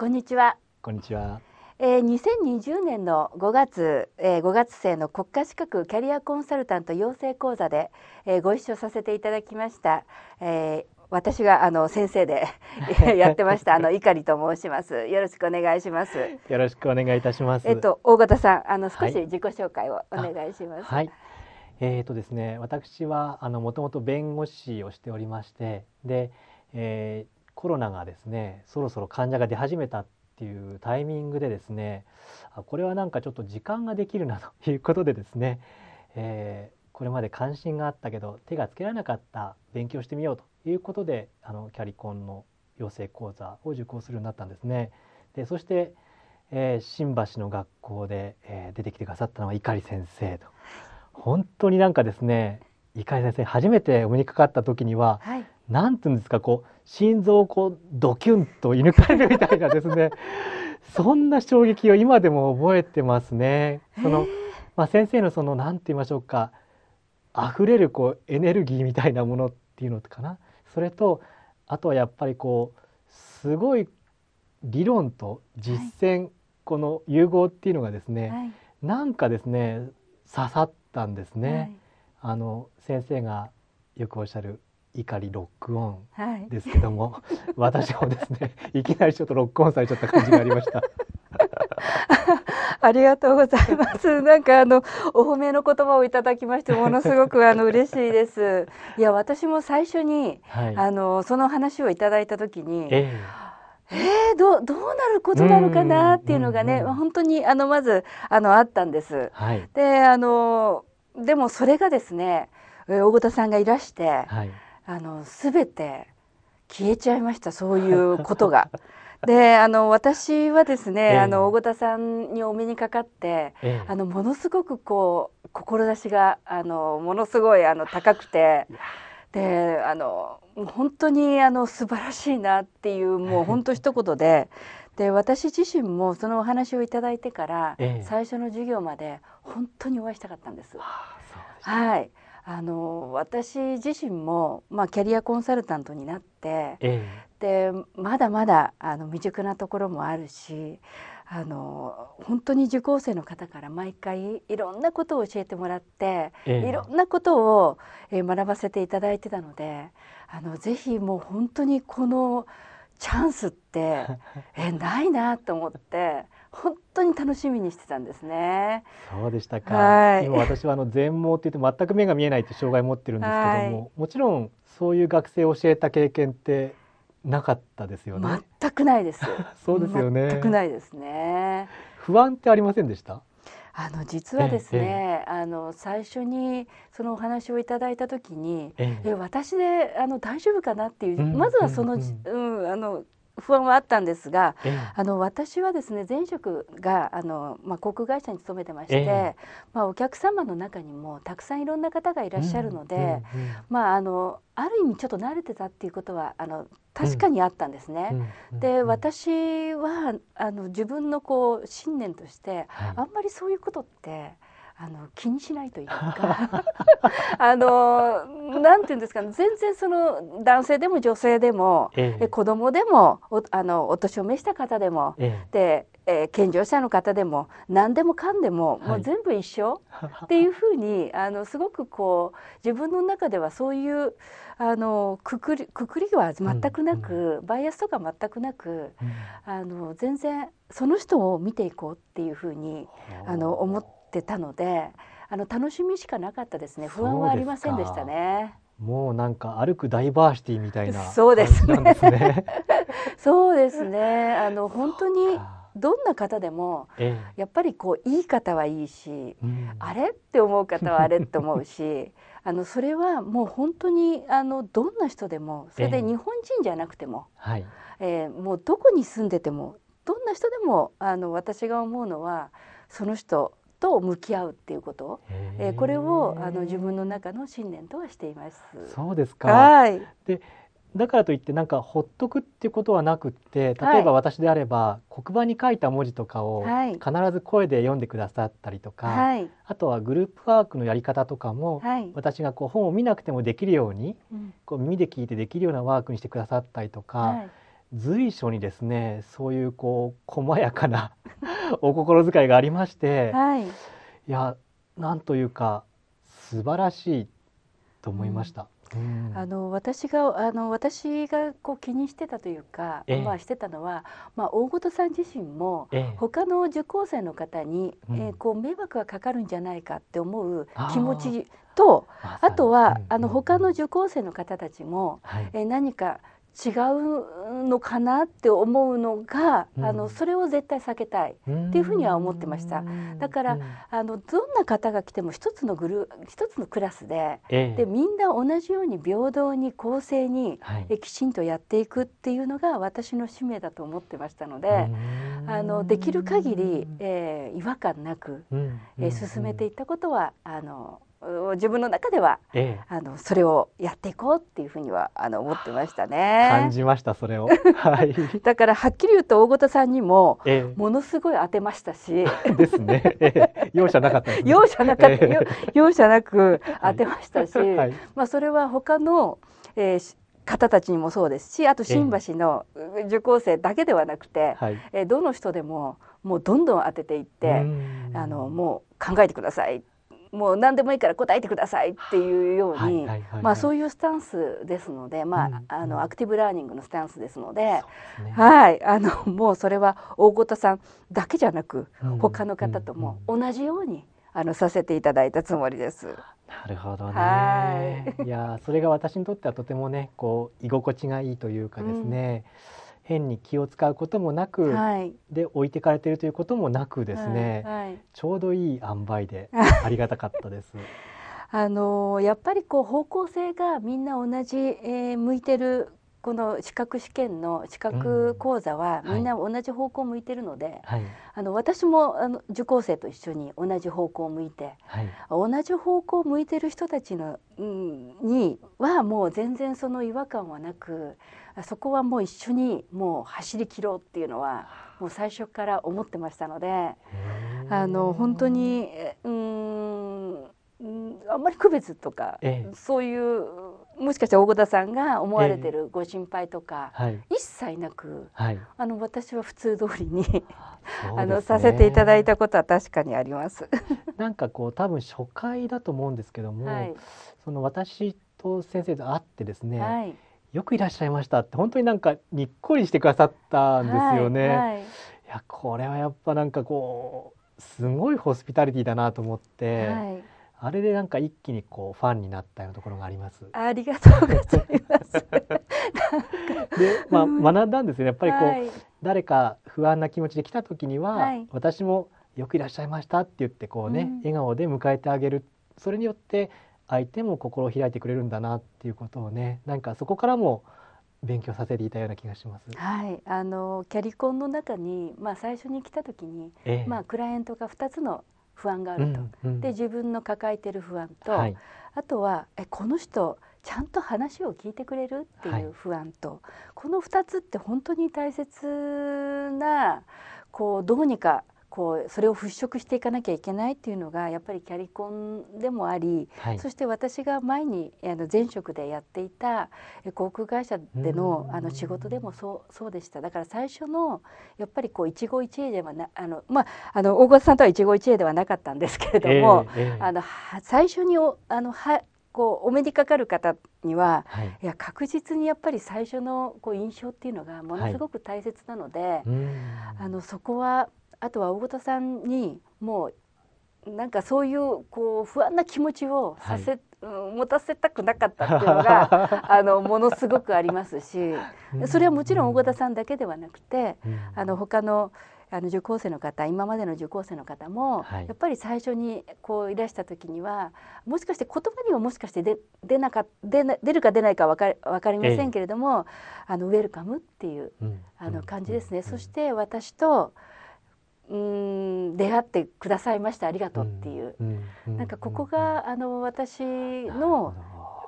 こんにちは。こんにちは。えー、二千二十年の五月、えー、五月生の国家資格キャリアコンサルタント養成講座で、えー、ご一緒させていただきました、えー、私があの先生で やってましたあの碇と申します。よろしくお願いします。よろしくお願いいたします。えっと大型さんあの少し自己紹介をお願いします。はい。はい、えっ、とですね私はあのもともと弁護士をしておりましてで、えコロナがですねそろそろ患者が出始めたっていうタイミングでですねこれはなんかちょっと時間ができるなということでですね、えー、これまで関心があったけど手がつけられなかった勉強してみようということであのキャリコンの養成講座を受講するようになったんですね。でそして、えー、新橋の学校で、えー、出てきてくださったのは碇先生と本当になんかですね碇先生初めてお目にかかった時には何、はい、て言うんですかこう心臓をこうドキュンと射抜かれるみたいなですね そんな衝撃を今でも覚えてますね。そのまあ、先生のその何て言いましょうか溢れるこうエネルギーみたいなものっていうのかなそれとあとはやっぱりこうすごい理論と実践、はい、この融合っていうのがですね、はい、なんかですね刺さったんですね。はい、あの先生がよくおっしゃる怒りロックオンですけども、はい、私もですねいきなりちょっとロックオンされちゃった感じがありました。ありがとうございます。なんかあのお褒めの言葉をいただきましてものすごくあの嬉しいです。いや私も最初に、はい、あのその話をいただいた時に。えーえー、どどうなることなのかなっていうのがね、うんうん、本当にあのまずあのあったんです。はい、であのでもそれがですね大田さんがいらして、はい、あの全て消えちゃいましたそういうことが。であの私はですね、えー、あの大御田さんにお目にかかって、えー、あのものすごくこう志があのものすごいあの高くて。であの本当にあの素晴らしいなっていうもう本当一言でで私自身もそのお話をいただいてから、えー、最初の授業まで本当にお会いしたかったんです。はあ、はいあの私自身も、まあ、キャリアコンサルタントになって、ええ、でまだまだあの未熟なところもあるしあの本当に受講生の方から毎回いろんなことを教えてもらって、え、いろんなことを、え学ばせていただいてたのであのぜひもう本当にこのチャンスって えないなと思って。本当に楽しみにしてたんですね。そうでしたか。はい、今私はあの全盲って言って全く目が見えないって障害を持ってるんですけども、はい、もちろんそういう学生を教えた経験ってなかったですよね。全くないです。そうですよね。全くないですね。不安ってありませんでした？あの実はですね、ええ、あの最初にそのお話をいただいた時に、ええ、私であの大丈夫かなっていう、まずはその、うん、うんうん、あの不安はあったんですが、ええ、あの私はですね前職があの、まあ、航空会社に勤めてまして、え、まあ、お客様の中にもたくさんいろんな方がいらっしゃるので、うんうんうん、まああのある意味ちょっと慣れてたっていうことはあの確かにあったんですね。うんうんうん、で私はあの自分のこう信念として、はい、あんまりそういうことってあの気にしないというか あのなんていうんですか、全然その男性でも女性でも、ええ、子供でもおあのお年を召した方でも、えで、えー、健常者の方でも何でもかんでも、はい、もう全部一緒 っていうふうにあのすごくこう自分の中ではそういうあのくくりくくりは全くなく、うんうん、バイアスとか全くなく、うん、あの全然その人を見ていこうっていうふうに、あの思って。ってたのであの楽しみしかなかったですね不安はありませんでしたね。もうなんか歩くダイバーシティみたいな、ね、そうですね。そうですね。あの本当にどんな方でも、やっぱりこういい方はいいし、うん、あれって思う方はあれって思うし、あのそれはもう本当にあのどんな人でも、それで日本人じゃなくても、はい、えー、もうどこに住んでても、どんな人でもあの私が思うのはその人と向き合うっていうこと、えー、これをあの自分の中の信念とはしています。そうですか。はい。で、だからといってなんかほっとくっていうことはなくって例えば私であれば、はい、黒板に書いた文字とかを必ず声で読んでくださったりとか、はい、あとはグループワークのやり方とかも、はい、私がこう本を見なくてもできるように、うん、こう耳で聞いてできるようなワークにしてくださったりとか。随所にですねそういうこう細やかな お心遣いがありまして、はい、いやなんというか素晴らしいと思いました。うん、あの私があの私がこう気にしてたというか、えー、まあしてたのは、まあ、大本さん自身も、他の受講生の方に、うん、えー、こう迷惑がかかるんじゃないかって思う気持ちとあとは、うん、あの他の受講生の方たちも、はい、えー、何か違うのかなって思うのが、うん、あのそれを絶対避けたいっていうふうには思ってました。だから、うん、あのどんな方が来ても一つのグル一つのクラスで、ええ、でみんな同じように平等に公正に、はい、きちんとやっていくっていうのが私の使命だと思ってましたので、あのできる限り、えー、違和感なく、うん、えー、進めていったことはあの自分の中では、ええ、あのそれをやっていこうっていうふうにはあの思ってましたね。感じましたそれを。はい。だからはっきり言うと大ごさんにも、え、ものすごい当てましたし。ですね。ええ、容赦なかった、ね、容赦なかった、容赦なく当てましたし、はいまあそれは他の、えー、方たちにもそうですしあと新橋の受講生だけではなくて、ええ、どの人でももうどんどん当てていってあのもう考えてくださいもう何でもいいから答えてくださいっていうようにそういうスタンスですので、まあ、あのアクティブラーニングのスタンスですので、はいあのもうそれは大ごとさんだけじゃなく、他の方とも同じようにあのさせていただいたつもりです。なるほどね。いいやそれが私にとってはとてもねこう居心地がいいというかですね。うん変に気を使うこともなく、はい、で置いてかれてるということもなくですね、はいはい、ちょうどいい塩梅で ありがたかったです。あのやっぱりこう方向性がみんな同じ、えー、向いてるこの資格試験の資格講座はみんな同じ方向向いてるので、うんはい、あの私もあの受講生と一緒に同じ方向を向いて、はい、同じ方向を向いてる人たちの、うん、にはもう全然その違和感はなくそこはもう一緒にもう走り切ろうっていうのはもう最初から思ってましたのであの本当にうんあんまり区別とか、ええ、そういうもしかしたら大田さんが思われてるご心配とか、え一切なく、はい、あの私は普通通りにね、あのさせていただいたことは確かにあります なんかこう多分初回だと思うんですけども、はい、その私と先生と会ってですね、よくいらっしゃいましたって本当になんかにっこりしてくださったんですよね。はいはい、いやこれはやっぱなんかこうすごいホスピタリティだなと思って、はい、あれでなんか一気にこうファンになったようなところがあります。ありがとうございます。で、まあ学んだんですよね。やっぱりこう、はい、誰か不安な気持ちで来た時には、はい、私もよくいらっしゃいましたって言ってこうね、うん、笑顔で迎えてあげる。それによって相手も心を開いてくれるんだなっていうことをねなんかそこからも勉強させていたような気がします。はい、あのキャリコンの中にまあ最初に来た時に、ええ、まあクライアントが2つの不安があると、うんうん、で自分の抱えてる不安と、はい、あとはえこの人ちゃんと話を聞いてくれるっていう不安と、はい、この2つって本当に大切なこうどうにかこうそれを払拭していかなきゃいけないっていうのがやっぱりキャリコンでもあり、はい、そして私が前にあの前職でやっていた航空会社でのあの仕事でもそうそうでしただから最初のやっぱりこう一期一会ではなあの、まあ、あの大越さんとは一期一会ではなかったんですけれども、えーえー、あの最初におあのはこうお目にかかる方には、はい、いや確実にやっぱり最初のこう印象っていうのがものすごく大切なので、はい、あのそこはあとは大田さんにもうなんかそういうこう不安な気持ちをさせ、はい持たせたくなかったっていうのが あのものすごくありますしそれはもちろん大田さんだけではなくて、うん、あの他のあの受講生の方今までの受講生の方も、はい、やっぱり最初にこういらした時にはもしかして言葉にはもしかして出るか出ないか分か分かりませんけれども、ええ、あのウェルカムっていう、うん、あの感じですね。そして私と、うん出会ってくださいましてありがとうっていう、うんなんかここがあの私の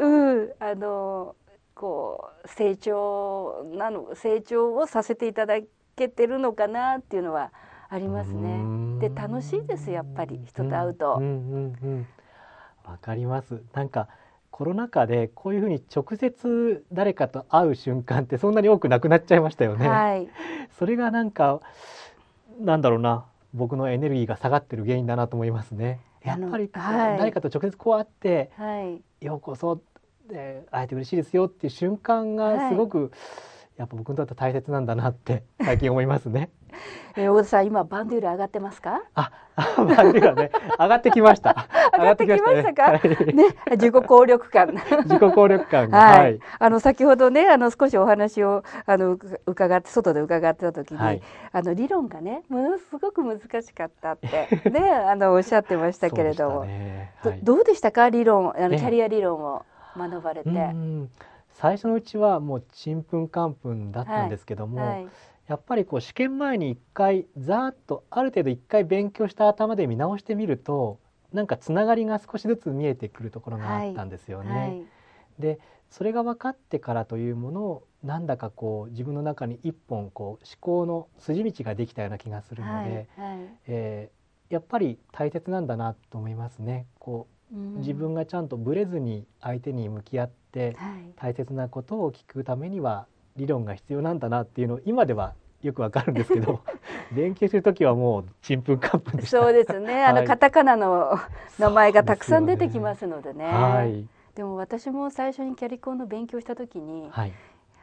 うあのこう成長なの成長をさせていただけてるのかなっていうのはありますね。で楽しいですやっぱり人と会うと。わ、うん、かります。なんかコロナ禍でこういうふうに直接誰かと会う瞬間ってそんなに多くなくなっちゃいましたよね。はい、それがなんかなんだろうな僕のエネルギーが下がってる原因だなと思いますね。やっぱり、はい、誰かと直接こう会って、はい、ようこそ、えー、会えて嬉しいですよっていう瞬間がすごく、はいやっぱ僕にとって大切なんだなって 最近思いますね。えー、大田さん今バンデュール上がってますか？あ、バンデュールね上がってきました。上がってきましたか？ね、は自己効力感。自己効力感、はい、はい。あの先ほどねあの少しお話をあの伺って外で伺ってた時に、はい、あの理論がねものすごく難しかったってねあのおっしゃってましたけれども、ね、どどうでしたか理論あのキャリア理論を学ばれて。最初のうちはもうちんぷんかんぷんだったんですけども、はい、やっぱりこう試験前に一回ざーっとある程度一回勉強した頭で見直してみるとなんかつながりが少しずつ見えてくるところがあったんですよね。はいはい、でそれが分かってからというものをなんだかこう自分の中に一本こう思考の筋道ができたような気がするので、はいはい、えー、やっぱり大切なんだなと思いますね。こう、自分がちゃんとブレずに相手に向き合っ、はい、大切なことを聞くためには理論が必要なんだなっていうのを今ではよくわかるんですけど 連携する時はもうちんぷんかんぷんでしたそうですね、あのカタカナの名前がたくさん出てきますのでね、ねはい、でも私も最初にキャリコンの勉強した時に、はい、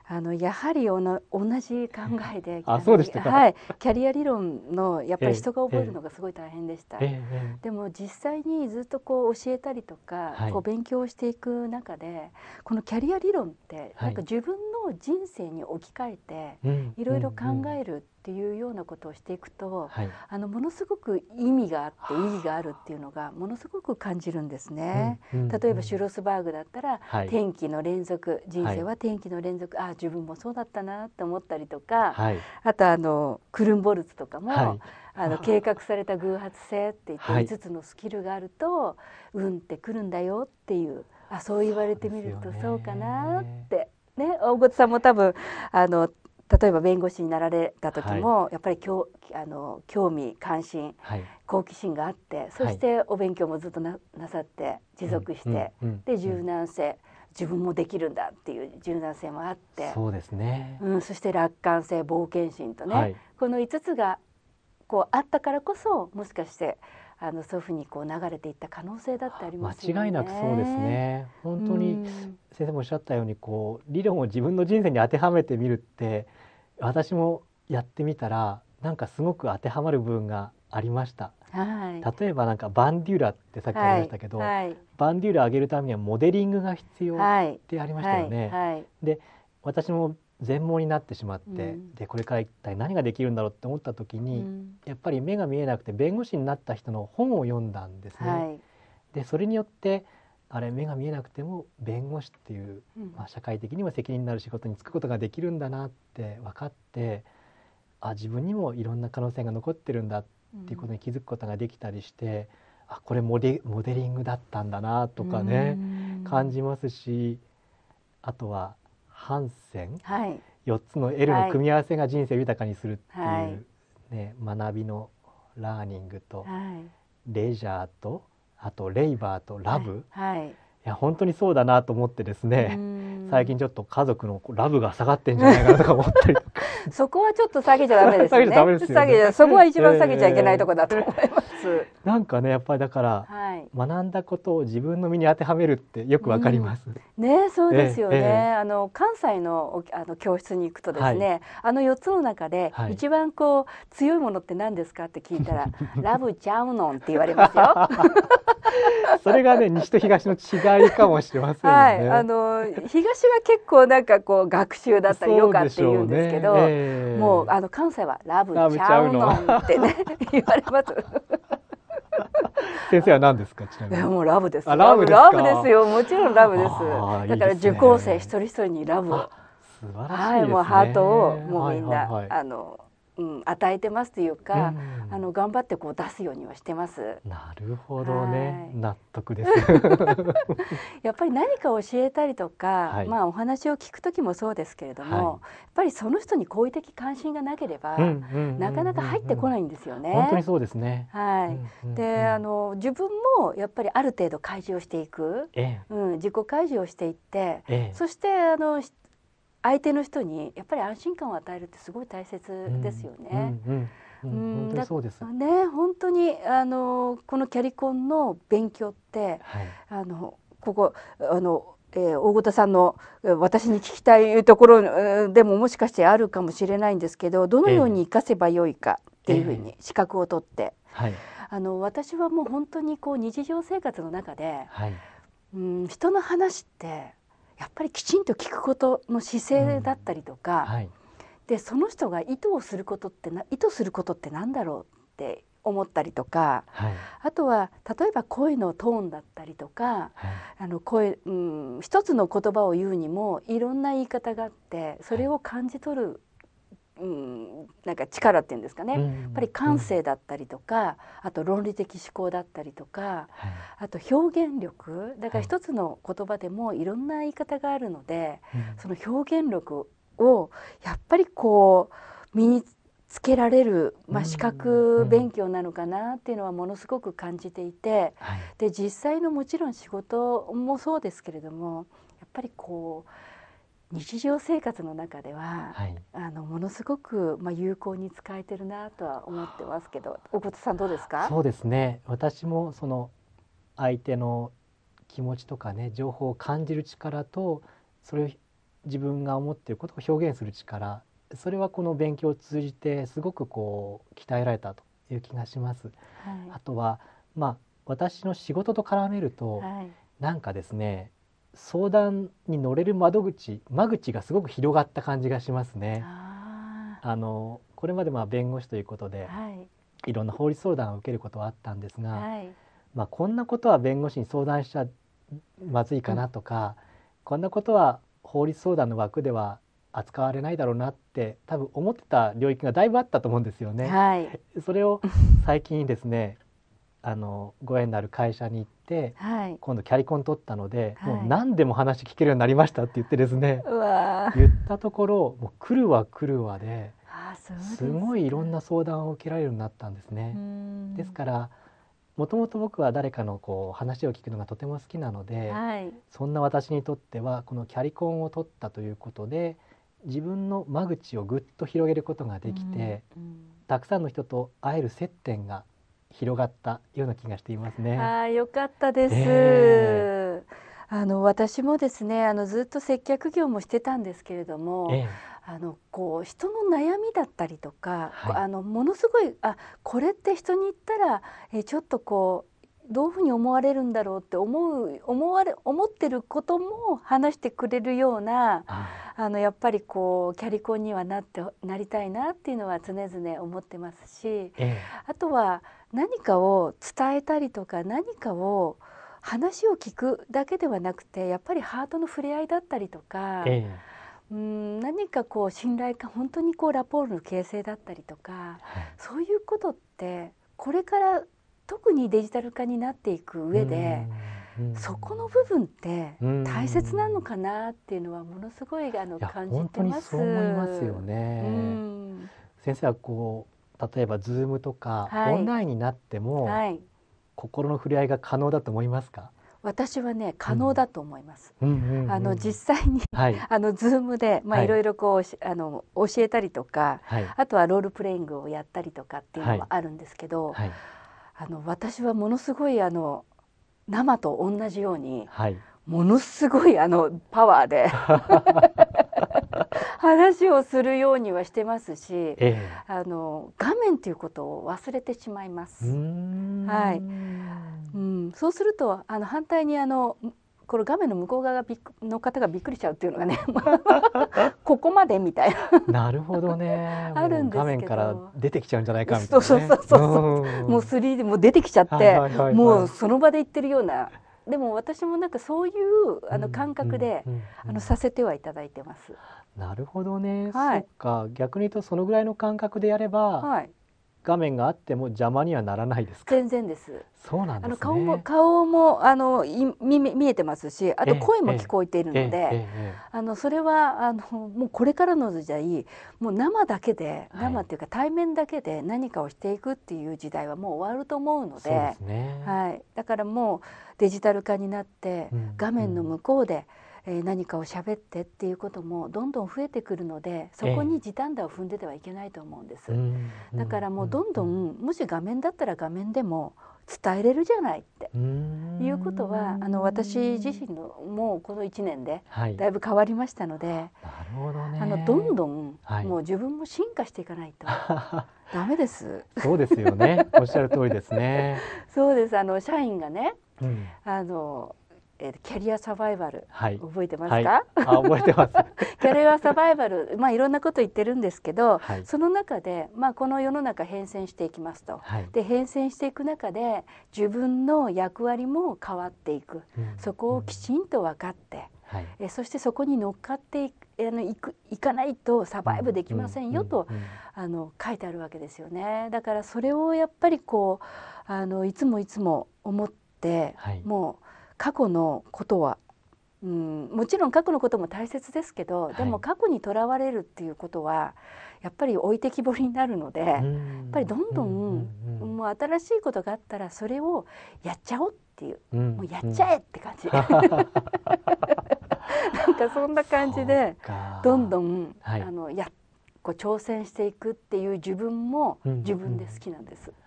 あのやはりおな同じ考えであそうでしたはい、キャリア理論のやっぱり人が覚えるのがすごい大変でした、ええ、でも実際にずっとこう教えたりとか、はい、こう勉強していく中でこのキャリア理論ってなんか自分の人生に置き換えていろいろ考えるっっていうようなことをしていくと、はい、あのものすごく意味があって意義があるっていうのがものすごく感じるんですね。うん、例えばシュロスバーグだったら、はい、天気の連続人生は天気の連続、ああ自分もそうだったなって思ったりとか、あとあのクルンボルツとかも。あの計画された偶発性って言って5つのスキルがあると、運ってくるんだよっていうあそう言われてみるとそうかなってね大越さんも多分あの例えば弁護士になられた時も、はい、やっぱりきょあの興味関心、はい、好奇心があってそしてお勉強もずっとななさって持続して、うん、で柔軟性、自分もできるんだっていう柔軟性もあってそうですね、うん、そして楽観性冒険心とね、はい、この5つがこうあったからこそもしかしてあの祖父にこう流れていった可能性だってあります、ね、間違いなくそうですね本当に先生もおっしゃったようにこう理論を自分の人生に当てはめてみるって私もやってみたらなんかすごく当てはまる部分がありました、はい、例えばなんかバンデューラってさっき言いましたけど、はいはい、バンデューラ上げるためにはモデリングが必要ってありましたよね。はいで私も全盲になってしまって、うん、でこれから一体何ができるんだろうって思った時に、うん、やっぱり目が見えなくて弁護士になった人の本を読んだんですね。はい、でそれによってあれ目が見えなくても弁護士っていう、まあ、社会的にも責任のある仕事に就くことができるんだなって分かってあ自分にもいろんな可能性が残ってるんだっていうことに気づくことができたりして、うん、あこれモデモデリングだったんだなとかね、感じますしあとはハンセン、はい、4つの L の組み合わせが人生を豊かにするっていうね、はい、学びのラーニングと、レジャーと。あとレイバーとラブ、はい、いや本当にそうだなと思ってですね最近ちょっと家族のラブが下がってんじゃないかなとか思ったり そこはちょっと下げちゃダメですね下げちゃダメです、ね、下げちゃそこは一番下げちゃいけないとこだと思います、えーつなんかねやっぱりだから、はい、学んだことを自分の身に当てはめるってよくわかります、うん、ねそうですよね、あの関西のあの教室に行くとですね、はい、あの四つの中で、一番こう強いものって何ですかって聞いたら「ラブちゃうのん」って言われますよ。それがね西と東の違いかもしれません、ね、はい、あの東は結構なんかこう学習だったりよかって言うんですけど、うねえー、もうあの関西はラブちゃうのんってね 言われます。先生は何ですかちなみに。もうラブです。ラブラブですよ。もちろんラブです。だから受講生一人一人にラブを。素晴らしいですね。はい、もうハートをもうみんな、あのうん、与えてますというか、うん、あの頑張ってこう出すようにはしてます。なるほどね、納得です。やっぱり何か教えたりとか、はい、まあお話を聞くときもそうですけれども、はい、やっぱりその人に好意的関心がなければ、なかなか入ってこないんですよね。本当にそうですね。はい。で、あの自分もやっぱりある程度開示をしていく、ええ、うん、自己開示をしていって、え、そしてあの相手の人にやっぱり安心感を与えるってすごい大切ですよね。うんそうですね本当にあのこのキャリコンの勉強って、はい、あのここあのえー、大田さんの私に聞きたいところでももしかしてあるかもしれないんですけどどのように活かせばよいかっていうふうに資格を取って、はい、あの私はもう本当にこう日常生活の中で、はい、うん人の話ってやっぱりきちんと聞くことの姿勢だったりとか、うんはい、でその人が意図をすることってな意図することって何だろうって思ったりとか、はい、あとは例えば声のトーンだったりとか、はい、あの声、うん、一つの言葉を言うにもいろんな言い方があってそれを感じ取るうん、なんか力っていうんですかね、うん、やっぱり感性だったりとか、うん、あと論理的思考だったりとか、はい、あと表現力だから一つの言葉でもいろんな言い方があるので、はい、その表現力をやっぱりこう身につけられる、まあ、資格勉強なのかなっていうのはものすごく感じていて、はい、で実際のもちろん仕事もそうですけれどもやっぱりこう日常生活の中では、はい、あのものすごくまあ有効に使えてるなとは思ってますけど、大琴さんどうですか？そうですね。私もその相手の気持ちとかね、情報を感じる力と、それを自分が思っていることを表現する力、それはこの勉強を通じてすごくこう鍛えられたという気がします。はい、あとはまあ私の仕事と絡めると、はい、なんかですね、相談に乗れる窓口間口がすごく広がった感じがしますね。あのこれまでまあ弁護士ということで、はい、いろんな法律相談を受けることはあったんですが、はい、まあ、こんなことは弁護士に相談しちゃまずいかなとか、うん、こんなことは法律相談の枠では扱われないだろうなって多分思ってた領域がだいぶあったと思うんですよね。はい、それを最近ですねあのご縁のある会社に行って、はい、今度キャリコン取ったので、はい、もう何でも話聞けるようになりましたって言ってですね、言ったところもう来るわ来るわでですごいいろんな相談を受けられるようになったんですね。ですからもともと僕は誰かのこう話を聞くのがとても好きなので、はい、そんな私にとってはこのキャリコンを取ったということで自分の間口をぐっと広げることができて、たくさんの人と会える接点が広がったような気がしていますね。あ良かったです、えー、あの私もですねあのずっと接客業もしてたんですけれども、えあのこう人の悩みだったりとか、はい、あのものすごいあこれって人に言ったら、えちょっとこうどういうふうに思われるんだろうって思う思われ思ってることも話してくれるようなあのやっぱりこうキャリコンにはなってなりたいなっていうのは常々思ってますし、ええ、あとは何かを伝えたりとか何かを話を聞くだけではなくてやっぱりハートの触れ合いだったりとか、ええ、うん何かこう信頼感本当にこうラポールの形成だったりとか、はい、そういうことってこれから特にデジタル化になっていく上でそこの部分って大切なのかなっていうのはものすごいあの感じてます。本当にそう思いますよね。先生はこう例えばズームとか、はい、オンラインになっても、はい、心の触れ合いが可能だと思いますか私はね可能だと思います。うんうんうんうん、あの実際に、はい、あのズームでまあ、はい、いろいろこうあの教えたりとか、はい、あとはロールプレイングをやったりとかっていうのはあるんですけど、あの私はものすごいあの生と同じように、はい、ものすごいあのパワーで 話をするようにはしてますし、ええ、あの画面ということを忘れてしまいます。はい、うん、そうするとあの反対にあのこの画面の向こう側がびの方がびっくりしちゃうっていうのがね ここまでみたいななるほどね あるんです画面から出てきちゃうんじゃないかみたいな、ね、そうそうそうそうもう 3D も出てきちゃって、もうその場で言ってるようなでも私もなんかそういうあの感覚で、うんうんうんうん、あのさせてはいただいてます。なるほどね、はい、そっか逆に言うとそのぐらいの感覚でやれば、はい、画面があっても邪魔にはならないですか全然ですそうなん、ね、あの顔も顔もあのみ見えてますしあと声も聞こえているので、えええ、あのそれはあのもうこれからの時代もう生だけで生っていうか対面だけで何かをしていくっていう時代はもう終わると思うので、はい、ねはい、だからもうデジタル化になって、画面の向こうで、うんえ何かを喋ってっていうこともどんどん増えてくるのでそこに時短打を踏んでてはいけないと思うんです、だからもうどんどんもし画面だったら画面でも伝えれるじゃないっていうことはあの私自身のもうこの1年でだいぶ変わりましたので、はい、あのどんどんもう自分も進化していかないと。は いダメです。そうですよね。おっしゃる通りですね。そうです。あの社員がね、うん、あのえー、キャリアサバイバル、はい、覚えてますか、はい、あ覚えてますキャリアサバイバル、まあ、いろんなこと言ってるんですけど、はい、その中で、まあ、この世の中変遷していきますと、で変遷していく中で自分の役割も変わっていく、うん、そこをきちんと分かって、うん、えそしてそこに乗っかっていくあの行く行かないとサバイブできませんよと、あの書いてあるわけですよね。だからそれをやっぱりこうあのいつもいつも思って、もう過去のことはうん、もちろん過去のことも大切ですけど、はい、でも過去にとらわれるっていうことはやっぱり置いてきぼりになるのでやっぱりどんどんもう新しいことがあったらそれをやっちゃおうっていう、うん、もうやっちゃえって感じ、なんかそんな感じでどんどん、はい、あのやこう挑戦していくっていう自分も自分で好きなんです。うんうん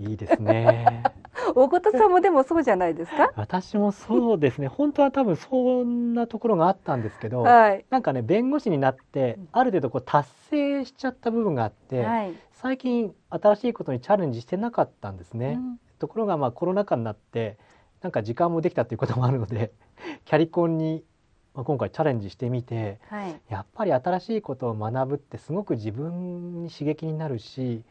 いいですね。大琴さんもでもそうじゃないですか私もそうですね本当は多分そんなところがあったんですけど、はい、なんかね弁護士になってある程度こう達成しちゃった部分があって、はい、最近新しいことにチャレンジしてなかったんですね、うん、ところがまあコロナ禍になってなんか時間もできたということもあるので キャリコンに今回チャレンジしてみて、はい、やっぱり新しいことを学ぶってすごく自分に刺激になるし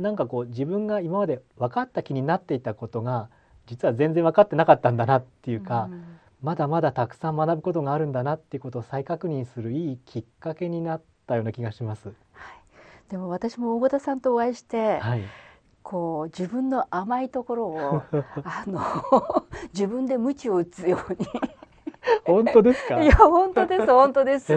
なんかこう自分が今まで分かった気になっていたことが実は全然分かってなかったんだなっていうか、うん、まだまだたくさん学ぶことがあるんだなっていうことを再確認するいいきっかけになったような気がします。はい、でも私も大和田さんとお会いして、はい、こう自分の甘いところを あの自分で鞭を打つように 本当ですか。いや本当です本当です。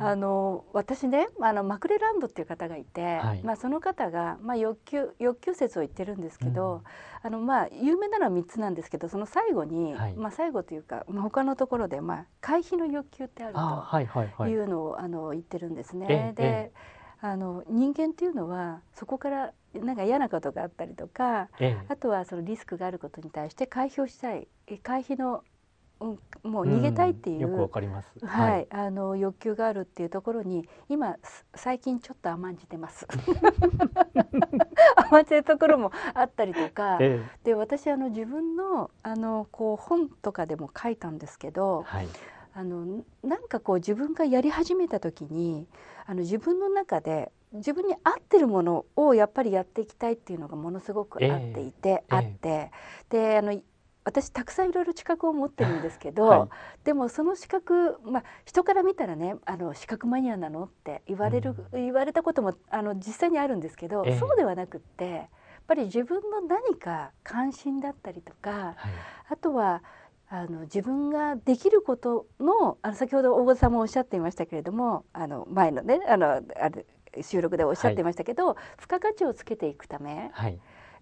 あの私ねあのマクレランドっていう方がいて、はい、まあその方がまあ欲求欲求説を言ってるんですけど、うん、あのまあ有名なのは三つなんですけど、その最後に、はい、まあ最後というかまあ他のところでまあ回避の欲求ってあるというのをあの言ってるんですね。で、あの人間っていうのはそこからなんか嫌なことがあったりとか、ええ、あとはそのリスクがあることに対して回避をしたい回避のもう逃げたいっていう、うん、はい、はい、あの欲求があるっていうところに今最近ちょっと甘んじてます 甘んじてるところもあったりとか、ええ、で私あの自分のあのこう本とかでも書いたんですけど、はい、あのなんかこう自分がやり始めた時にあの自分の中で自分に合ってるものをやっぱりやっていきたいっていうのがものすごくあっていて、え、あって、であの私たくさんいろいろ資格を持ってるんですけど、はい、でもその資格、まあ、人から見たらねあの資格マニアなのって言われる、うん、言われたこともあの実際にあるんですけど、えー、そうではなくってやっぱり自分の何か関心だったりとか、はい、あとはあの自分ができることのあの先ほど大御さんもおっしゃっていましたけれどもあの前のねあのあれ収録でおっしゃっていましたけど、はい、付加価値をつけていくため、はい、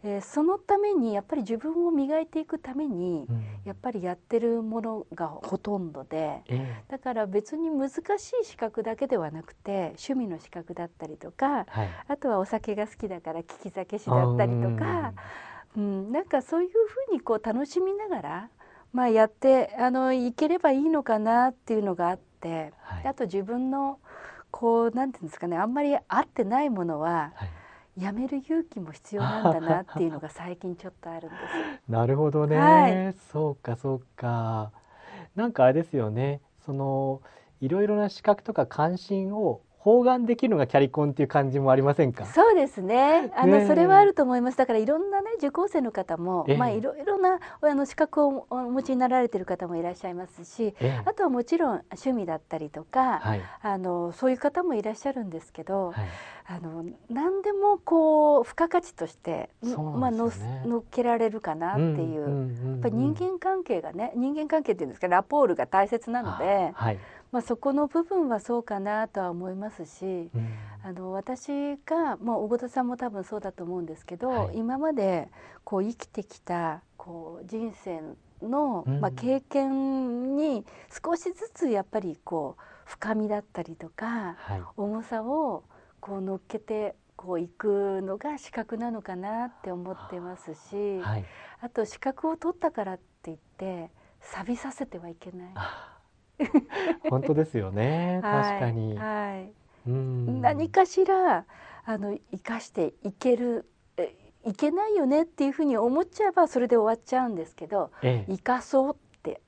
えー、そのためにやっぱり自分を磨いていくために、やっぱりやってるものがほとんどで、だから別に難しい資格だけではなくて趣味の資格だったりとか、はい、あとはお酒が好きだから利き酒師だったりとか、うん、なんかそういうふうにこう楽しみながら、まあ、やってあのいければいいのかなっていうのがあって、はい、あと自分のこうなんていうんですかねあんまり合ってないものは、はいやめる勇気も必要なんだなっていうのが最近ちょっとあるんです。なるほどね、はい、そうかそうか。なんかあれですよね。そのいろいろな資格とか関心を包含できるのがキャリコンっていう感じもありませんか。そうですね。あの、ね、それはあると思います。だからいろんなね受講生の方も、えー、まあいろいろなあの資格をお持ちになられてる方もいらっしゃいますし、えー、あとはもちろん趣味だったりとか、はい、あのそういう方もいらっしゃるんですけど、はい、あの何でもこう付加価値として、ね、まあののっけられるかなっていう、やっぱり人間関係がね人間関係っていうんですかラポールが大切なので。はいまあ、そこの部分はそうかなとは思いますし、うん、あの私が、まあ、小田さんも多分そうだと思うんですけど、はい、今までこう生きてきたこう人生の、まあ、経験に少しずつやっぱりこう深みだったりとか、はい、重さをこう乗っけてこう行くのが資格なのかなって思ってますし、はい、あと資格を取ったからって言って錆びさせてはいけない。本当ですよね。確かに。はい。うん、何かしらあの生かしていけるいけないよねっていうふうに思っちゃえばそれで終わっちゃうんですけど、ええ、生かそうって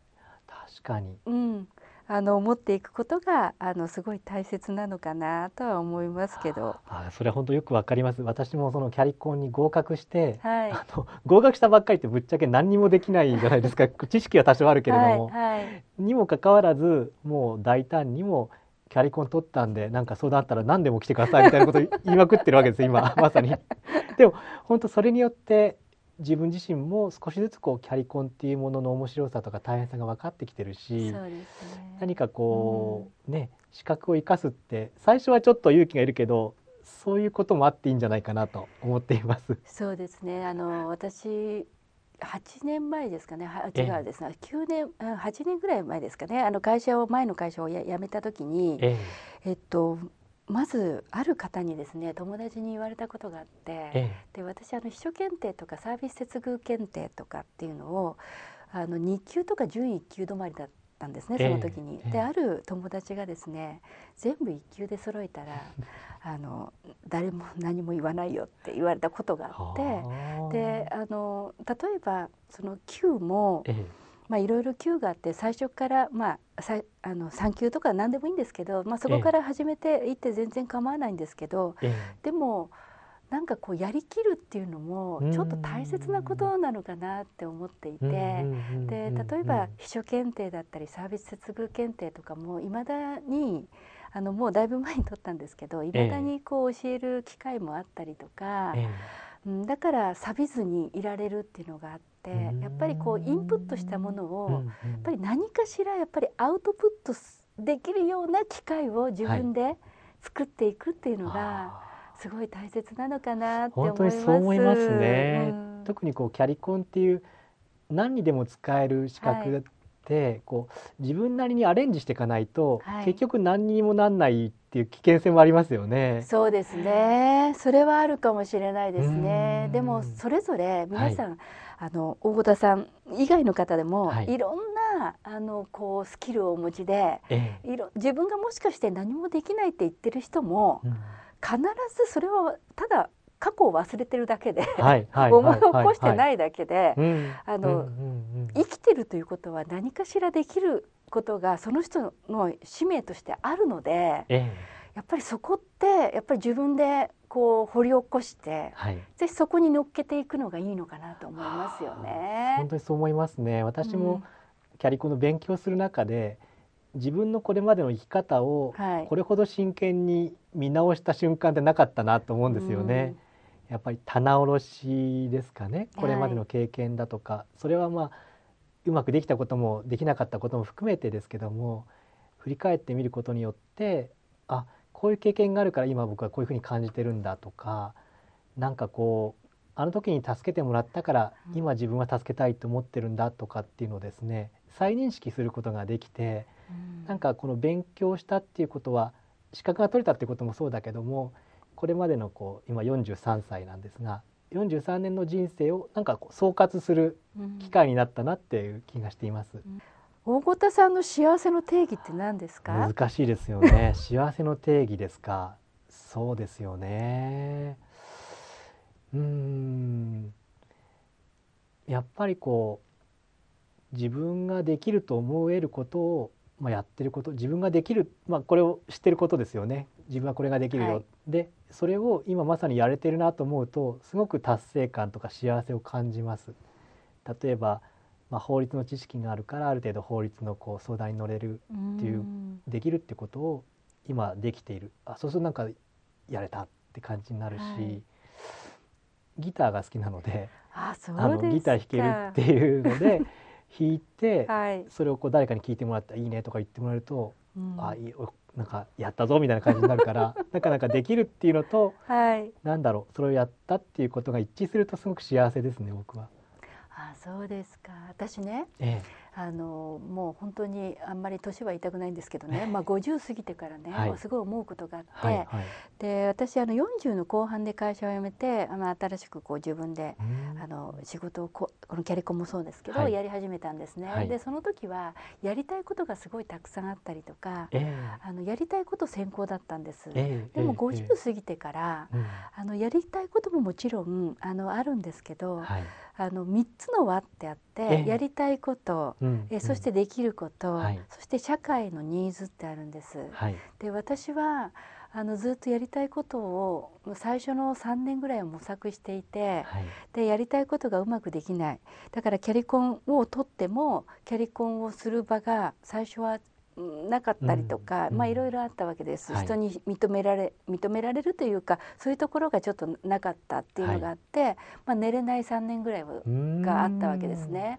確かに、うん、あの思っていくことがあのすごい大切なのかなとは思いますけど。あそれ本当よくわかります。私もそのキャリコンに合格して、はい、あの合格したばっかりってぶっちゃけ何にもできないじゃないですか。知識は多少あるけれども、はいはい、にもかかわらずもう大胆にもキャリコン取ったんでなんか相談あったら何でも来てくださいみたいなこと言いまくってるわけです今まさに。でも本当それによって自分自身も少しずつこうキャリコンっていうものの面白さとか大変さが分かってきてるし、ね、何かこう、うん、ね資格を生かすって最初はちょっと勇気がいるけどそういうこともあっていいんじゃないかなと思っています。そうですねあの私8年前ですかね、違うですね、9年、8年ぐらい前ですかね、あの会社を前の会社を辞めた時に、えっとまずある方にですね友達に言われたことがあって、ええ、で私あの秘書検定とかサービス接遇検定とかっていうのをあの2級とか準1級止まりだったんですねその時に。え、である友達がですね全部1級で揃えたらあの誰も何も言わないよって言われたことがあってであの例えばその級も。ええまあ、いろいろ級があって最初から、まあ、あの3級とか何でもいいんですけど、まあ、そこから始めていって全然構わないんですけど、ええ、でもなんかこうやりきるっていうのもちょっと大切なことなのかなって思っていてで例えば秘書検定だったりサービス接遇検定とかもいまだにあのもうだいぶ前に取ったんですけどいまだにこう教える機会もあったりとか。えうん、だから錆びずにいられるっていうのがあって。やっぱりこうインプットしたものをやっぱり何かしらやっぱりアウトプットできるような機会を自分で作っていくっていうのがすごい大切なのかなって本当にそう思いますね、うん、特にこうキャリコンっていう何にでも使える資格って、はい、こう自分なりにアレンジしていかないと、はい、結局何にもなんないってていう危険性もありますよね。そうですね。それはあるかもしれないですね。でもそれぞれ皆さん、はい、あの大田さん以外の方でも、はい、いろんなあのこうスキルをお持ちで、ええ、いろ自分がもしかして何もできないって言ってる人も、うん、必ずそれはただ過去を忘れてるだけで、思い起こしてないだけで生きてるということは何かしらできることがその人の使命としてあるので、えー、やっぱりそこってやっぱり自分でこう掘り起こして、はい、ぜひそこに乗っけていくのがいいのかなと思いますよね。本当にそう思いますね私も、キャリコの勉強する中で自分のこれまでの生き方をこれほど真剣に見直した瞬間ってなかったなと思うんですよね。はいやっぱり棚卸しですかねこれまでの経験だとか、はい、それはまあうまくできたこともできなかったことも含めてですけども振り返ってみることによってあこういう経験があるから今僕はこういうふうに感じてるんだとかなんかこうあの時に助けてもらったから今自分は助けたいと思ってるんだとかっていうのをですね再認識することができて、うん、なんかこの勉強したっていうことは資格が取れたってこともそうだけどもこれまでのこう今43歳なんですが43年の人生をなんか総括する機会になったなっていう気がしています。うん大御田さんの幸せの定義って何ですか難しいですよね 幸せの定義ですかそうですよねうんやっぱりこう自分ができると思えることを、まあ、やってること自分ができる、まあ、これを知ってることですよね自分はこれができるよ、はい、でそれを今まさにやれてるなと思うとすごく達成感とか幸せを感じます。例えばまあ、法律の知識があるからある程度法律のこう相談に乗れるっていうできるってことを今できているあそうするとなんかやれたって感じになるし、はい、ギターが好きなのであのギター弾けるっていうので 弾いて、はい、それをこう誰かに聞いてもらったらいいねとか言ってもらえると、うん、あいいなんかやったぞみたいな感じになるから なかなかできるっていうのと、はい、なんだろうそれをやったっていうことが一致するとすごく幸せですね僕は。そうですか私ね、ええ、あのもう本当にあんまり年は言いたくないんですけどね、まあ、50過ぎてからね、はい、すごい思うことがあって、はいはい、で私あの40の後半で会社を辞めて、あの新しくこう自分であの仕事をここのキャリコンもそうですけど、はい、やり始めたんですね。でその時はやりたいことがすごいたくさんあったりとか、あのやりたいこと先行だったんです。でも50過ぎてから、あのやりたいことももちろんあのあるんですけど、あの3つの輪ってあって、やりたいこと、えそしてできること、そして社会のニーズってあるんです。で私はあのずっとやりたいことを最初の3年ぐらいを模索していて、はい、でやりたいことがうまくできないだからキャリコンを取ってもキャリコンをする場が最初はなかったりとか、うん、まあいろいろあったわけです、はい、人に認められ認められるというかそういうところがちょっとなかったっていうのがあって、はい、まあ、寝れない3年ぐらいがあったわけですね。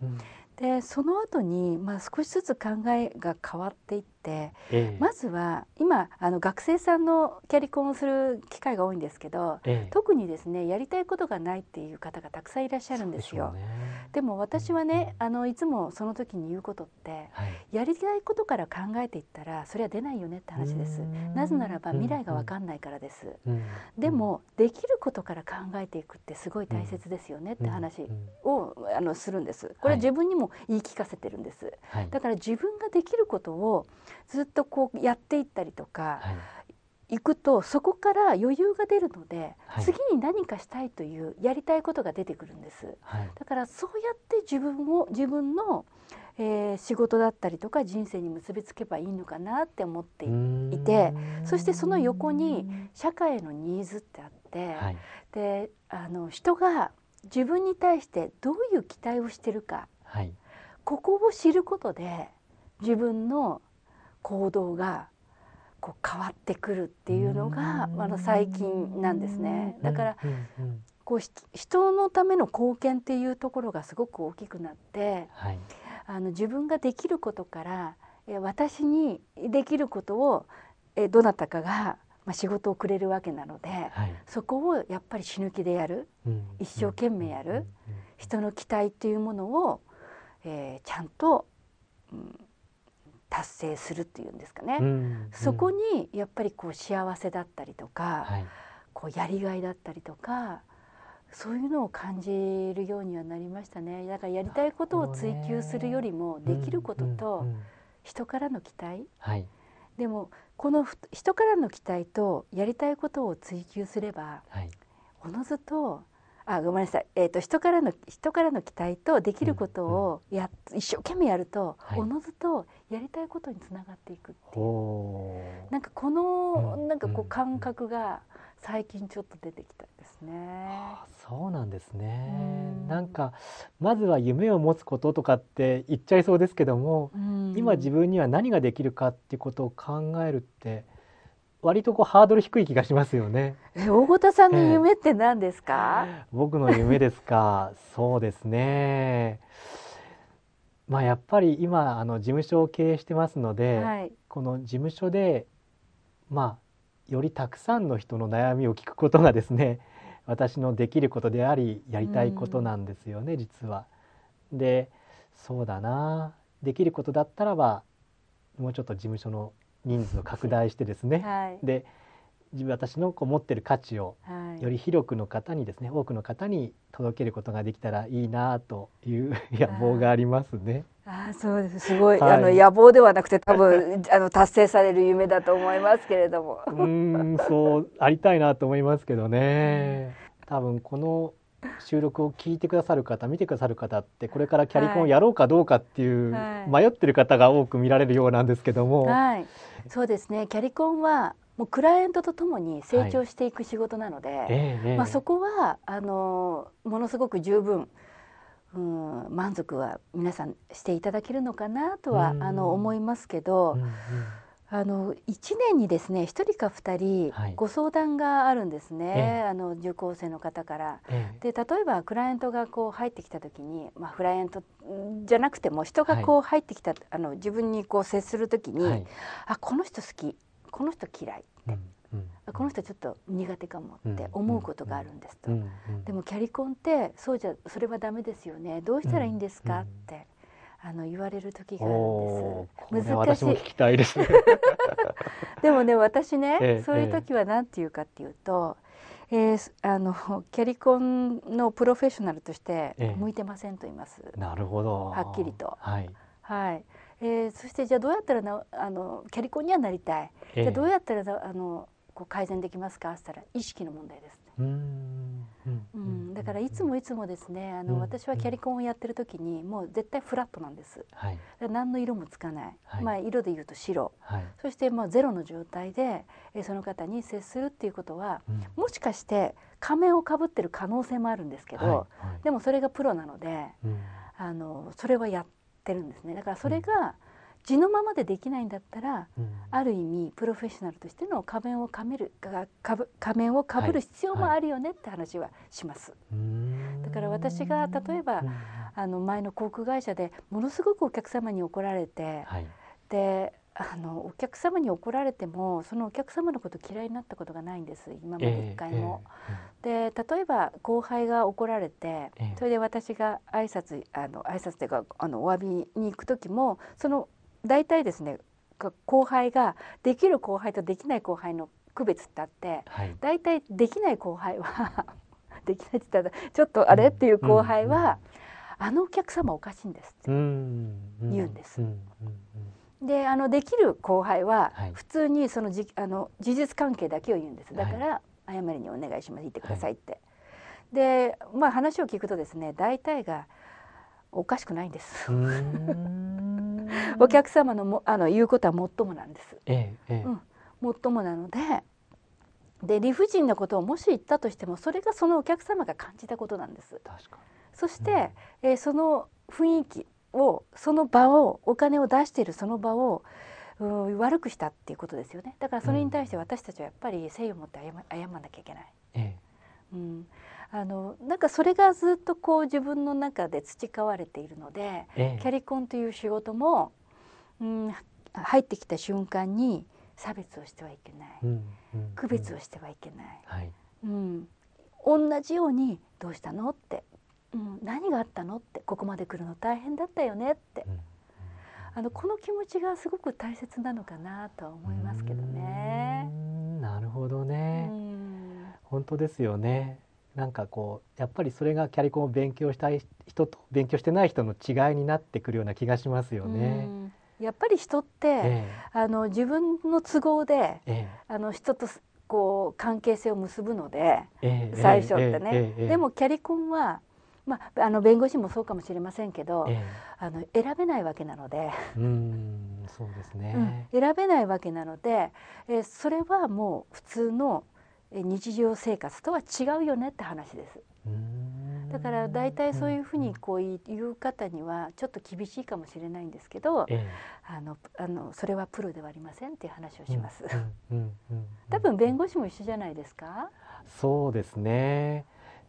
でその後にまあ、少しずつ考えが変わっていっ、ええ、まずは今あの学生さんのキャリコンをする機会が多いんですけど、え、特にですねやりたいことがないっていう方がたくさんいらっしゃるんですよ。でね、でも私はね、うん、あのいつもその時に言うことって、はい、やりたいことから考えていったらそれは出ないよねって話です。なぜならば未来がわかんないからです。でもできることから考えていくってすごい大切ですよねって話を、あのするんです。これ自分にも言い聞かせてるんです。はい、だから自分ができることをずっとこうやっていったりとか、はい行くとそこから余裕が出るので、はい、次に何かしたいというやりたいことが出てくるんです、はい、だからそうやって自分を自分の、えー、仕事だったりとか人生に結びつけばいいのかなって思っていてそしてその横に社会のニーズってあって、はい、であの人が自分に対してどういう期待をしてるか、ここを知ることで自分の行動がこう変わってくるっていうのが、まだ最近なんですね。だから、こう人のための貢献っていうところがすごく大きくなって、はい、あの自分ができることから私にできることをどなたかがまあ、仕事をくれるわけなので、はい、そこをやっぱり死ぬ気でやる、うん、一生懸命やる、うん、人の期待というものを、えー、ちゃんと、うん、達成するっていうんですかね、うん、そこにやっぱりこう幸せだったりとか、はい、こうやりがいだったりとかそういうのを感じるようにはなりましたねだからやりたいことを追求するよりもできることと人からの期待、はい、でもこの人からの期待とやりたいことを追求すれば、はい、おのずとあごめんなさい、えーと、人からの人からの期待とできることをや、うん、一生懸命やると、はい、おのずとやりたいことにつながっていくっていうなんかこの、うん、なんかこう感覚が最近ちょっと出てきたんですね。あそうなんですね、んなんかまずは夢を持つこととかって言っちゃいそうですけども、今自分には何ができるかっていうことを考えるって。割とこうハードル低い気がしますよね。え、大ごさんの夢って何ですか？僕の夢ですか。そうですね。まあやっぱり今あの事務所を経営してますので、はい、この事務所でまあよりたくさんの人の悩みを聞くことがですね、私のできることでありやりたいことなんですよね、うん、実は。で、そうだな。できることだったらばもうちょっと事務所の人数を拡大してですね、はい、で自分私のこう持ってる価値をより広くの方にですね、多くの方に届けることができたらいいなという野望がありますね。あそうですすごい、はい、あの野望ではなくて多分 あの達成される夢だと思いますけれども。うんそうありたいなと思いますけどね。多分この収録を聞いてくださる方見てくださる方ってこれからキャリコンをやろうかどうかっていう迷ってる方が多く見られるようなんですけども。はい、はいそうですねキャリコンはもうクライアントとともに成長していく仕事なので、はいえー、まあ、そこはあのものすごく十分うん満足は皆さんしていただけるのかなとはあの思いますけど。うんうんあの1年にですね1人か2人ご相談があるんですね、はいあの受講生の方から。えで例えばクライアントがこう入ってきた時に、まあ、クライアントじゃなくても人がこう入ってきた、はい、あの自分にこう接する時に、はい、あこの人好きこの人嫌いって、うんこの人ちょっと苦手かもって思うことがあるんですと、うんうんうん、でもキャリコンってそうじゃそれはダメですよねどうしたらいいんですかって。あの言われる時があるんです。難しい。も でもね私ね、ええ、そういう時は何て言うかっていうと、ええー、あのキャリコンのプロフェッショナルとして向いてませんと言います。え、なるほど。はっきりと。はい。はい。えー、そしてじゃあどうやったらなあのキャリコンにはなりたい。じゃあどうやったらあのこう改善できますかっったら意識の問題です、ね。うん。からいつもいつもですねあの、うん、私はキャリコンをやってる時にもう絶対フラットなんです、はい、何の色もつかない、はい、まあ、色で言うと白、はい、そしてまあゼロの状態で、えその方に接するっていうことは、うん、もしかして仮面をかぶってる可能性もあるんですけど、でもそれがプロなので、うん、あのそれはやってるんですねだからそれが、地のままでできないんだったら、うん、ある意味プロフェッショナルとしての仮面をかめる仮面をかぶる必要もあるよねって話はします。はいはい、だから私が例えば、うん、あの前の航空会社でものすごくお客様に怒られて、はい、であのお客様に怒られてもそのお客様のこと嫌いになったことがないんです今まで一回も。えーえー、で例えば後輩が怒られて、えー、それで私が挨拶あの挨拶というかあのお詫びに行く時もその大体ですね後輩ができる後輩とできない後輩の区別ってあって、はい、大体できない後輩は できないって言ったらちょっとあれ、うん、っていう後輩は、うん、あのお客様おかしいんですって言うんです。であのできる後輩は普通にそのじ、はい、あの事実関係だけを言うんですだから謝りにお願いします言ってくださいって。はい、でまあ話を聞くとですね大体がおかしくないんです。お客様のもあの言うことはもっともなんです。ええうん、もっともなのでで理不尽なことをもし言ったとしてもそれがそのお客様が感じたことなんです。確かそして、うん、えー、その雰囲気をその場をお金を出しているその場をう悪くしたっていうことですよねだからそれに対して私たちはやっぱり誠意を持って謝らなきゃいけない。ええうんあのなんかそれがずっとこう自分の中で培われているので、ええ、キャリコンという仕事も、うん、入ってきた瞬間に差別をしてはいけない、うんうん、区別をしてはいけない、はい、うん、同じように「どうしたの?」って、うん、「何があったの?」って「ここまで来るの大変だったよね」って、あのこの気持ちがすごく大切なのかなとは思いますけどね。なるほどね、本当ですよねなんかこうやっぱりそれがキャリコンを勉強したい人と勉強してない人の違いになってくるような気がしますよね。やっぱり人って、えー、あの自分の都合で、えー、あの人とこう関係性を結ぶので、えー、最初ってね、でもキャリコンはまあ、あの弁護士もそうかもしれませんけど、えあの選べないわけなのでうんそうですね、うん、選べないわけなので、えー、それはもう普通の日常生活とは違うよねって話です。だから大体そういうふうにこう言う方にはちょっと厳しいかもしれないんですけど、ええ、あのあのそれはプロではありませんっていう話をします。多分弁護士も一緒じゃないですか。そうですね。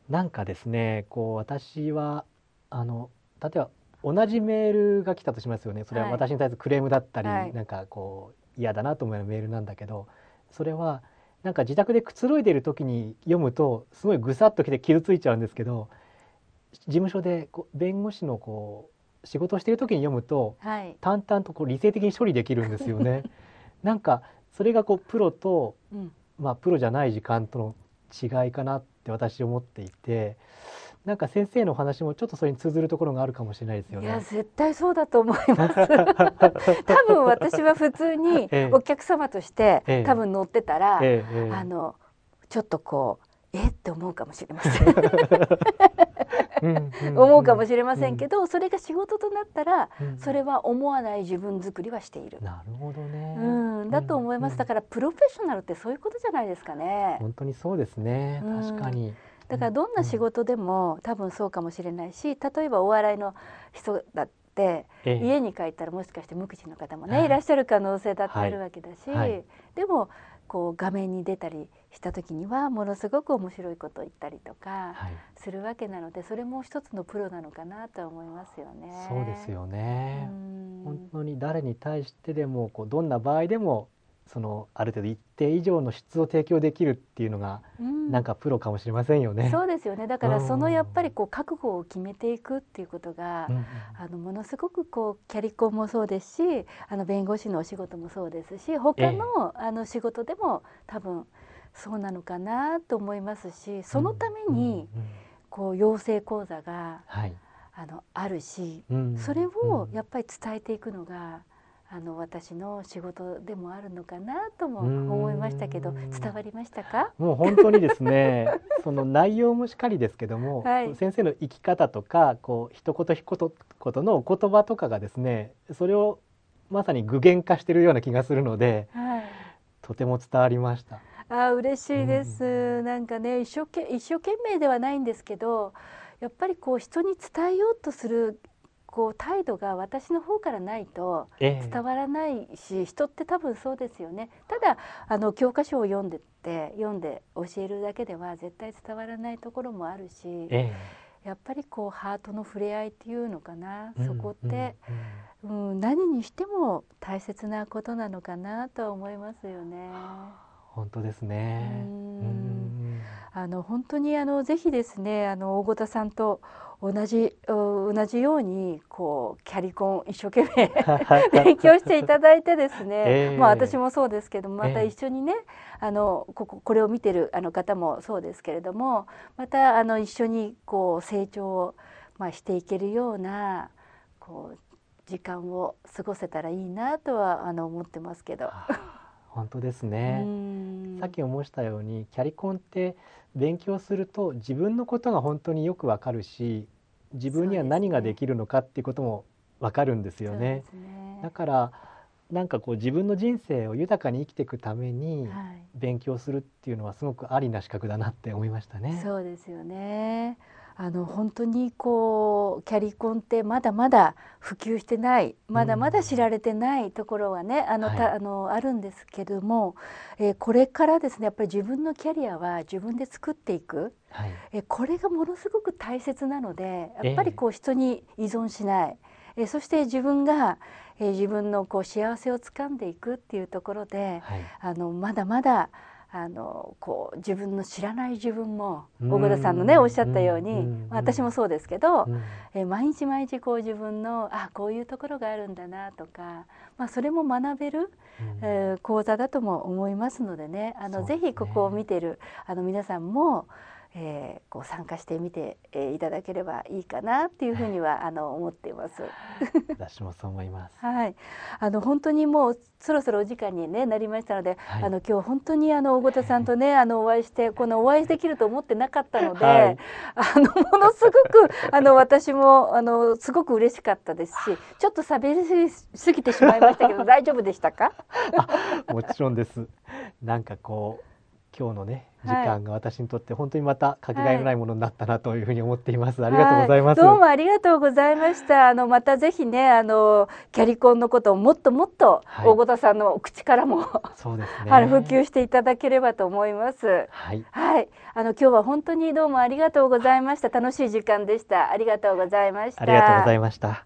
なんかですね、こう私はあの例えば同じメールが来たとしますよね。それは私に対するクレームだったり、はい、なんかこう嫌だなと思うようなメールなんだけど、それは。なんか自宅でくつろいでる時に読むとすごいぐさっときて傷ついちゃうんですけど事務所でこう弁護士のこう仕事をしてる時に読むと、はい、淡々とこう理性的に処理できるんですよね。なんかそれがこうプロと、うん、まあ、プロじゃない時間との違いかなって私思っていてなんか先生のお話もちょっとそれに通ずるところがあるかもしれないですよね。いや絶対そうだと思います。多分私は普通に お客様として、多分乗ってたら、え、あのちょっとこうえって思うかもしれません。思うかもしれませんけど、うん、それが仕事となったら、うん、それは思わない自分作りはしている。なるほどね。うん、だと思います。だからプロフェッショナルってそういうことじゃないですかね。本当にそうですね。確かに。だからどんな仕事でも多分そうかもしれないし例えばお笑いの人だって家に帰ったらもしかして無口の方もねいらっしゃる可能性だってあるわけだし、でもこう画面に出たりした時にはものすごく面白いことを言ったりとかするわけなので、それも一つのプロなのかなと思いますよね。そうですよね。本当に誰に対してでもこうどんな場合でもそのある程度一定以上の質を提供できるっていうのが、うん、なんかプロかもしれませんよね。そうですよね。だからそのやっぱりこう覚悟を決めていくっていうことが、うんあのものすごくこうキャリコンもそうですし、あの弁護士のお仕事もそうですし、他の、えあの仕事でも多分そうなのかなと思いますし、そのためにこう養成講座が、はい、あのあるし、うんうん、それをやっぱり伝えていくのが。あの私の仕事でもあるのかなとも思いましたけど伝わりましたかもう本当にですね その内容もしかりですけども、はい、先生の生き方とかこう一言一言のお言葉とかがですねそれをまさに具現化しているような気がするので、はい、とても伝わりました。あ嬉しいです、うん、なんかね一生懸一生懸命ではないんですけどやっぱりこう人に伝えようとするこう態度が私の方からないと伝わらないし、えー、人って多分そうですよねただあの教科書を読んでって読んで教えるだけでは絶対伝わらないところもあるし、えー、やっぱりこうハートの触れ合いっていうのかな、うん、そこって、うん、うん、何にしても大切なことなのかなとは思いますよね。本当ですねあの本当にあのぜひですねあの大ごたさんと同じ同じようにこうキャリコン一生懸命 勉強していただいてですね、えー、まあ、私もそうですけどまた一緒にね、えー、あのこここれを見てるあの方もそうですけれどもまたあの一緒にこう成長を、まあ、していけるようなこう時間を過ごせたらいいなとはあの思ってますけど。本当ですね。さっき申したようにキャリコンって勉強すると自分のことが本当によくわかるし自分には何ができるのかっていうこともわかるんですよね。ねだからなんかこう自分の人生を豊かに生きていくために勉強するっていうのはすごくありな資格だなって思いましたね。はい、そうですよね。あの本当にこうキャリコンってまだまだ普及してないまだまだ知られてないところはね、あの、あのあるんですけども、えー、これからですねやっぱり自分のキャリアは自分で作っていく、はい、えー、これがものすごく大切なのでやっぱりこう人に依存しない、えー、そして自分が、え自分のこう幸せをつかんでいくっていうところで、はい、あのまだまだあのこう自分の知らない自分も小倉さんのねおっしゃったように、私もそうですけど、え毎日毎日こう自分のあこういうところがあるんだなとか、まあ、それも学べる、え講座だとも思いますのでねあのぜひここを見てるあの皆さんもえー、こう参加してみて、えー、いただければいいかなっていうふうには、あの思っています。私もそう思います。はい、あの本当にもうそろそろお時間にねなりましたので、はい、あの今日本当にあの大田さんとね あのお会いしてこのお会いできると思ってなかったので、はい、あのものすごく あの私もあのすごく嬉しかったですし、ちょっと喋しすぎてしまいましたけど大丈夫でしたか？もちろんです。なんかこう今日のね時間が私にとって本当にまたかけがえのないものになったなというふうに思っています、はい、ありがとうございます、どうもありがとうございましたあのまたぜひねあのキャリコンのことをもっともっと大ご田さんの口からも、はい、そうですねあの普及していただければと思いますはい、はい、あの今日は本当にどうもありがとうございました楽しい時間でしたありがとうございましたありがとうございました